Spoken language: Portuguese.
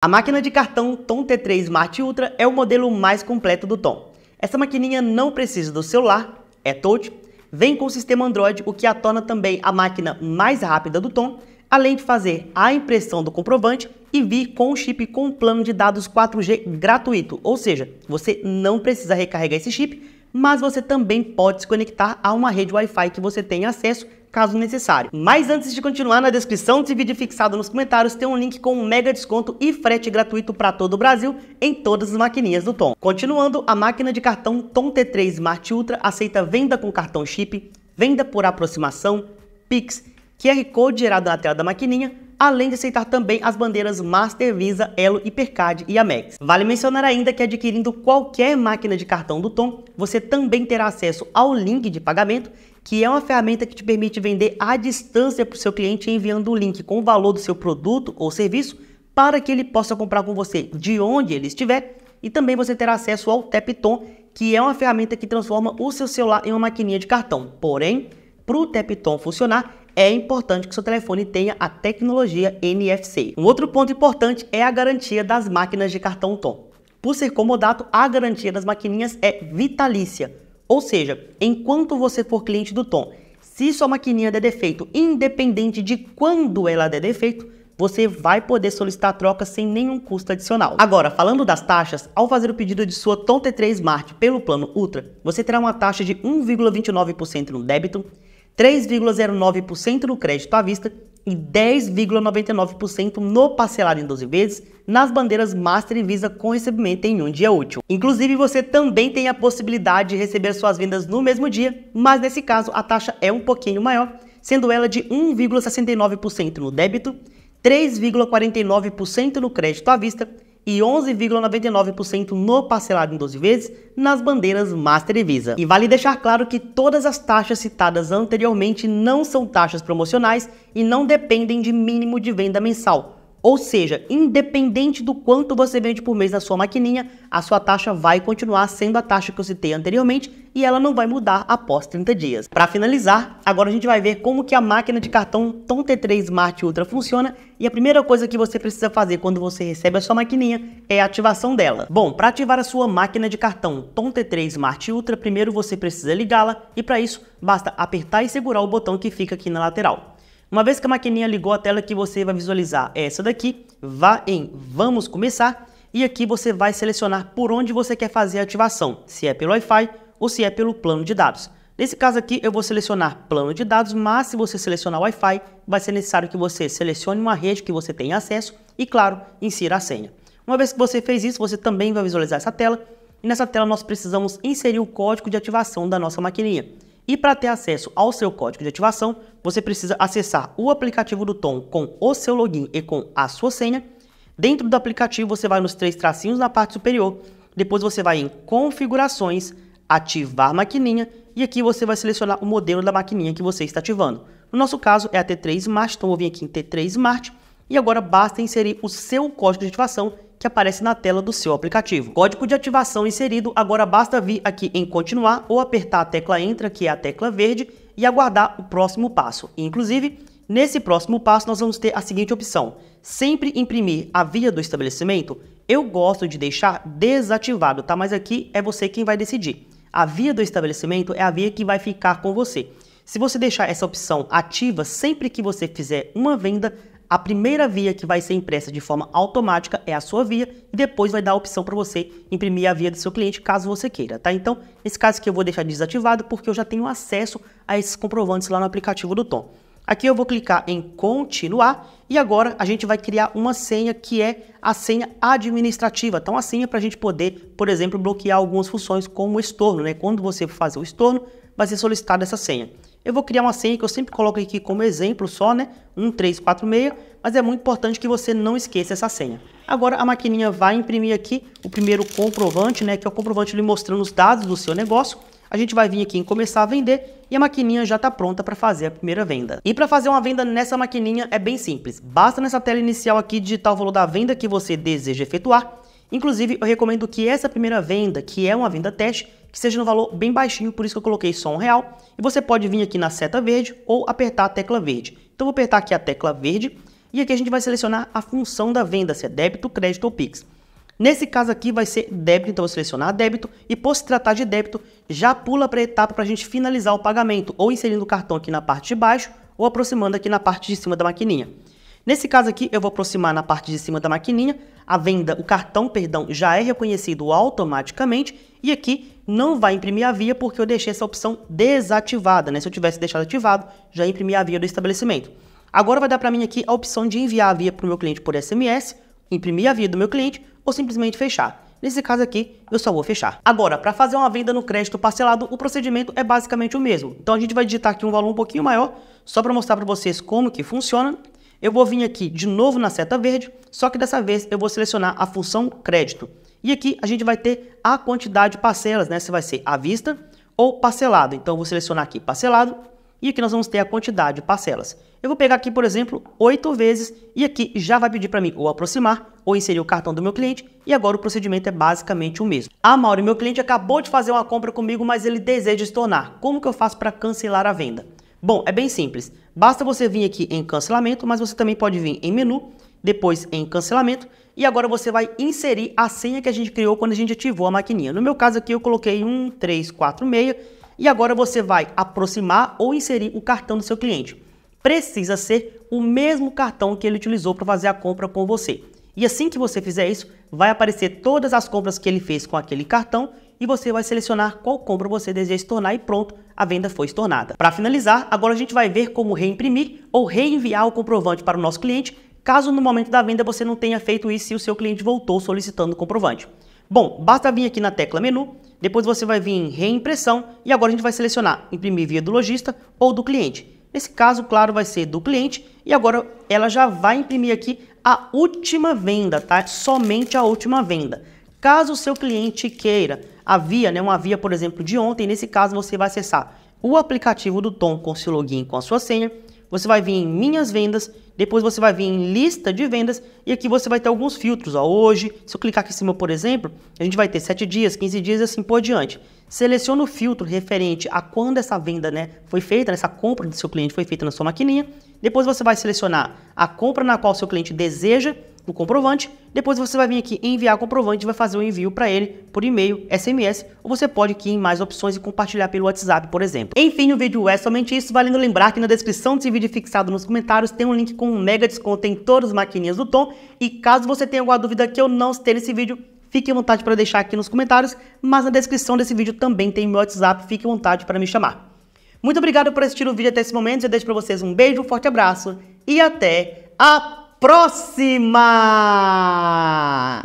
A máquina de cartão Tom T3 Smart Ultra é o modelo mais completo do Tom. Essa maquininha não precisa do celular, é touch, vem com o sistema Android, o que a torna também a máquina mais rápida do Tom, além de fazer a impressão do comprovante e vir com um chip com plano de dados 4G gratuito, ou seja, você não precisa recarregar esse chip, mas você também pode se conectar a uma rede Wi-Fi que você tenha acesso caso necessário. Mas antes de continuar, na descrição desse vídeo fixado nos comentários tem um link com um mega desconto e frete gratuito para todo o Brasil em todas as maquininhas do Tom. Continuando, a máquina de cartão Tom T3 Smart Ultra aceita venda com cartão chip, venda por aproximação, Pix, QR Code gerado na tela da maquininha, além de aceitar também as bandeiras Master, Visa, Elo, Hipercard e Amex. Vale mencionar ainda que adquirindo qualquer máquina de cartão do Tom, você também terá acesso ao link de pagamento que é uma ferramenta que te permite vender à distância para o seu cliente enviando o link com o valor do seu produto ou serviço para que ele possa comprar com você de onde ele estiver e também você terá acesso ao Tom, que é uma ferramenta que transforma o seu celular em uma maquininha de cartão. Porém, para o Tom funcionar, é importante que seu telefone tenha a tecnologia NFC. Um outro ponto importante é a garantia das máquinas de cartão Tom. Por ser comodato, a garantia das maquininhas é vitalícia, ou seja, enquanto você for cliente do Tom, se sua maquininha der defeito, independente de quando ela der defeito, você vai poder solicitar troca sem nenhum custo adicional. Agora, falando das taxas, ao fazer o pedido de sua Tom T3 Smart pelo plano Ultra, você terá uma taxa de 1,29% no débito 3,09% no crédito à vista e 10,99% no parcelado em 12 vezes nas bandeiras Master e Visa com recebimento em um dia útil. Inclusive, você também tem a possibilidade de receber suas vendas no mesmo dia, mas nesse caso a taxa é um pouquinho maior, sendo ela de 1,69% no débito, 3,49% no crédito à vista e 11,99% no parcelado em 12 vezes nas bandeiras Master e Visa. E vale deixar claro que todas as taxas citadas anteriormente não são taxas promocionais e não dependem de mínimo de venda mensal ou seja, independente do quanto você vende por mês na sua maquininha, a sua taxa vai continuar sendo a taxa que eu citei anteriormente e ela não vai mudar após 30 dias. Para finalizar, agora a gente vai ver como que a máquina de cartão Tom T3 Smart Ultra funciona e a primeira coisa que você precisa fazer quando você recebe a sua maquininha é a ativação dela. Bom, para ativar a sua máquina de cartão Tom T3 Smart Ultra, primeiro você precisa ligá-la e para isso basta apertar e segurar o botão que fica aqui na lateral. Uma vez que a maquininha ligou a tela que você vai visualizar é essa daqui, vá em Vamos Começar e aqui você vai selecionar por onde você quer fazer a ativação, se é pelo Wi-Fi ou se é pelo plano de dados. Nesse caso aqui eu vou selecionar plano de dados, mas se você selecionar Wi-Fi, vai ser necessário que você selecione uma rede que você tenha acesso e, claro, insira a senha. Uma vez que você fez isso, você também vai visualizar essa tela e nessa tela nós precisamos inserir o código de ativação da nossa maquininha. E para ter acesso ao seu código de ativação, você precisa acessar o aplicativo do Tom com o seu login e com a sua senha. Dentro do aplicativo, você vai nos três tracinhos na parte superior. Depois você vai em configurações, ativar maquininha e aqui você vai selecionar o modelo da maquininha que você está ativando. No nosso caso é a T3 Smart, então eu vou vir aqui em T3 Smart e agora basta inserir o seu código de ativação que aparece na tela do seu aplicativo. Código de ativação inserido, agora basta vir aqui em continuar ou apertar a tecla entra, que é a tecla verde, e aguardar o próximo passo. Inclusive, nesse próximo passo nós vamos ter a seguinte opção: sempre imprimir a via do estabelecimento. Eu gosto de deixar desativado, tá? Mas aqui é você quem vai decidir. A via do estabelecimento é a via que vai ficar com você. Se você deixar essa opção ativa sempre que você fizer uma venda, a primeira via que vai ser impressa de forma automática é a sua via e depois vai dar a opção para você imprimir a via do seu cliente caso você queira, tá? Então, nesse caso aqui eu vou deixar desativado porque eu já tenho acesso a esses comprovantes lá no aplicativo do Tom. Aqui eu vou clicar em continuar e agora a gente vai criar uma senha que é a senha administrativa. Então a senha para a gente poder, por exemplo, bloquear algumas funções como o estorno, né? Quando você for fazer o estorno, vai ser solicitada essa senha. Eu vou criar uma senha que eu sempre coloco aqui como exemplo só, né? 1346, mas é muito importante que você não esqueça essa senha. Agora a maquininha vai imprimir aqui o primeiro comprovante, né? Que é o comprovante lhe mostrando os dados do seu negócio. A gente vai vir aqui em começar a vender e a maquininha já está pronta para fazer a primeira venda. E para fazer uma venda nessa maquininha é bem simples. Basta nessa tela inicial aqui digitar o valor da venda que você deseja efetuar. Inclusive, eu recomendo que essa primeira venda, que é uma venda teste, que seja no valor bem baixinho, por isso que eu coloquei só um real. E você pode vir aqui na seta verde ou apertar a tecla verde. Então vou apertar aqui a tecla verde e aqui a gente vai selecionar a função da venda, se é débito, crédito ou Pix. Nesse caso aqui vai ser débito, então vou selecionar débito e por se tratar de débito, já pula para a etapa para a gente finalizar o pagamento, ou inserindo o cartão aqui na parte de baixo, ou aproximando aqui na parte de cima da maquininha. Nesse caso aqui, eu vou aproximar na parte de cima da maquininha, a venda, o cartão, perdão, já é reconhecido automaticamente e aqui não vai imprimir a via porque eu deixei essa opção desativada, né? Se eu tivesse deixado ativado, já imprimiria a via do estabelecimento. Agora vai dar para mim aqui a opção de enviar a via para o meu cliente por SMS, imprimir a via do meu cliente ou simplesmente fechar. Nesse caso aqui, eu só vou fechar. Agora, para fazer uma venda no crédito parcelado, o procedimento é basicamente o mesmo. Então a gente vai digitar aqui um valor um pouquinho maior, só para mostrar para vocês como que funciona. Eu vou vir aqui de novo na seta verde, só que dessa vez eu vou selecionar a função crédito. E aqui a gente vai ter a quantidade de parcelas, né? Se vai ser à vista ou parcelado. Então eu vou selecionar aqui parcelado e aqui nós vamos ter a quantidade de parcelas. Eu vou pegar aqui, por exemplo, oito vezes e aqui já vai pedir para mim ou aproximar ou inserir o cartão do meu cliente e agora o procedimento é basicamente o mesmo. Ah, Mauro, meu cliente acabou de fazer uma compra comigo, mas ele deseja se tornar. Como que eu faço para cancelar a venda? Bom, é bem simples. Basta você vir aqui em cancelamento, mas você também pode vir em menu, depois em cancelamento, e agora você vai inserir a senha que a gente criou quando a gente ativou a maquininha. No meu caso aqui eu coloquei 1346 e agora você vai aproximar ou inserir o cartão do seu cliente. Precisa ser o mesmo cartão que ele utilizou para fazer a compra com você. E assim que você fizer isso, vai aparecer todas as compras que ele fez com aquele cartão e você vai selecionar qual compra você deseja estornar e pronto, a venda foi estornada. Para finalizar, agora a gente vai ver como reimprimir ou reenviar o comprovante para o nosso cliente, caso no momento da venda você não tenha feito isso e o seu cliente voltou solicitando o comprovante. Bom, basta vir aqui na tecla menu, depois você vai vir em reimpressão e agora a gente vai selecionar imprimir via do lojista ou do cliente. Nesse caso, claro, vai ser do cliente e agora ela já vai imprimir aqui a última venda, tá? Somente a última venda. Caso o seu cliente queira a via, né, uma via, por exemplo, de ontem, nesse caso você vai acessar o aplicativo do Tom com seu login com a sua senha, você vai vir em minhas vendas, depois você vai vir em lista de vendas e aqui você vai ter alguns filtros. Ó, hoje, se eu clicar aqui em cima, por exemplo, a gente vai ter 7 dias, 15 dias e assim por diante. Seleciona o filtro referente a quando essa venda né, foi feita, essa compra do seu cliente foi feita na sua maquininha. Depois você vai selecionar a compra na qual seu cliente deseja no comprovante. Depois você vai vir aqui enviar comprovante e vai fazer o envio para ele por e-mail, SMS, ou você pode aqui em mais opções e compartilhar pelo WhatsApp, por exemplo. Enfim, o vídeo é somente isso, valendo lembrar que na descrição desse vídeo fixado nos comentários tem um link com um mega desconto em todas as maquininhas do Tom. E caso você tenha alguma dúvida que eu não citei nesse vídeo, fique à vontade para deixar aqui nos comentários, mas na descrição desse vídeo também tem meu WhatsApp, fique à vontade para me chamar. Muito obrigado por assistir o vídeo até esse momento, eu deixo para vocês um beijo, um forte abraço e até a próxima!